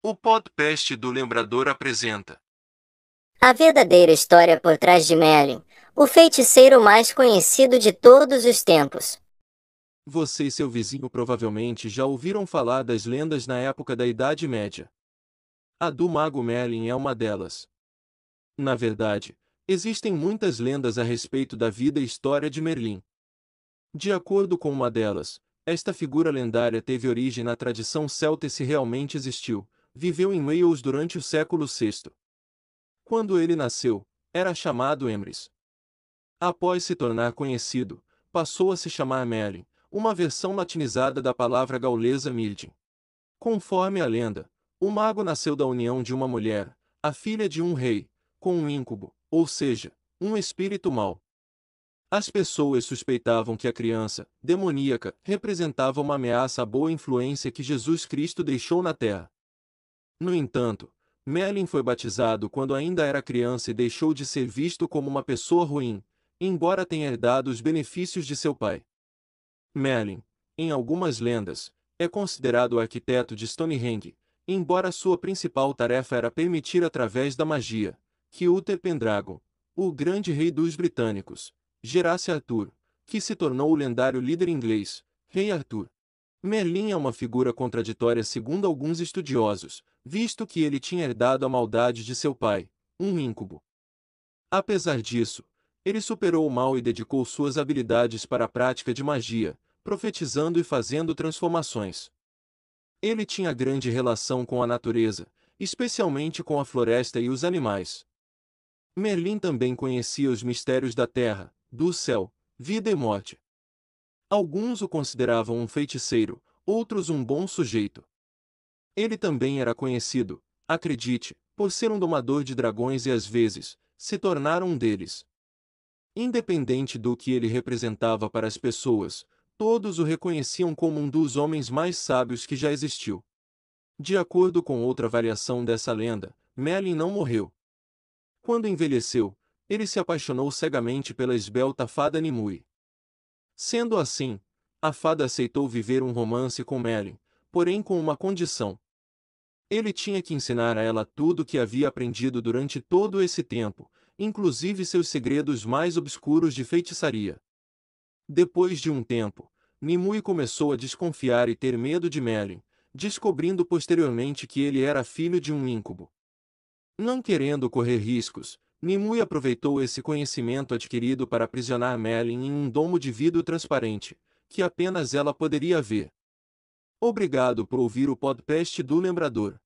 O podcast do Lembrador apresenta A verdadeira história por trás de Merlin, o feiticeiro mais conhecido de todos os tempos. Você e seu vizinho provavelmente já ouviram falar das lendas na época da Idade Média. A do Mago Merlin é uma delas. Na verdade, existem muitas lendas a respeito da vida e história de Merlin. De acordo com uma delas, esta figura lendária teve origem na tradição celta e se realmente existiu, viveu em Wales durante o século VI. Quando ele nasceu, era chamado Emrys. Após se tornar conhecido, passou a se chamar Merlin, uma versão latinizada da palavra gaulesa Mildin. Conforme a lenda, o mago nasceu da união de uma mulher, a filha de um rei, com um íncubo, ou seja, um espírito mau. As pessoas suspeitavam que a criança, demoníaca, representava uma ameaça à boa influência que Jesus Cristo deixou na terra. No entanto, Merlin foi batizado quando ainda era criança e deixou de ser visto como uma pessoa ruim, embora tenha herdado os benefícios de seu pai. Merlin, em algumas lendas, é considerado o arquiteto de Stonehenge, embora sua principal tarefa era permitir através da magia, que Uther Pendragon, o grande rei dos britânicos, gerasse Arthur, que se tornou o lendário líder inglês, Rei Arthur. Merlin é uma figura contraditória segundo alguns estudiosos, visto que ele tinha herdado a maldade de seu pai, um íncubo. Apesar disso, ele superou o mal e dedicou suas habilidades para a prática de magia, profetizando e fazendo transformações. Ele tinha grande relação com a natureza, especialmente com a floresta e os animais. Merlin também conhecia os mistérios da terra, do céu, vida e morte. Alguns o consideravam um feiticeiro, outros um bom sujeito. Ele também era conhecido, acredite, por ser um domador de dragões e às vezes, se tornar um deles. Independente do que ele representava para as pessoas, todos o reconheciam como um dos homens mais sábios que já existiu. De acordo com outra variação dessa lenda, Merlin não morreu. Quando envelheceu, ele se apaixonou cegamente pela esbelta fada Nimue. Sendo assim, a fada aceitou viver um romance com Merlin, porém com uma condição. Ele tinha que ensinar a ela tudo o que havia aprendido durante todo esse tempo, inclusive seus segredos mais obscuros de feitiçaria. Depois de um tempo, Nimue começou a desconfiar e ter medo de Merlin, descobrindo posteriormente que ele era filho de um íncubo. Não querendo correr riscos, Nimue aproveitou esse conhecimento adquirido para aprisionar Merlin em um domo de vidro transparente, que apenas ela poderia ver. Obrigado por ouvir o podcast do Lembrador.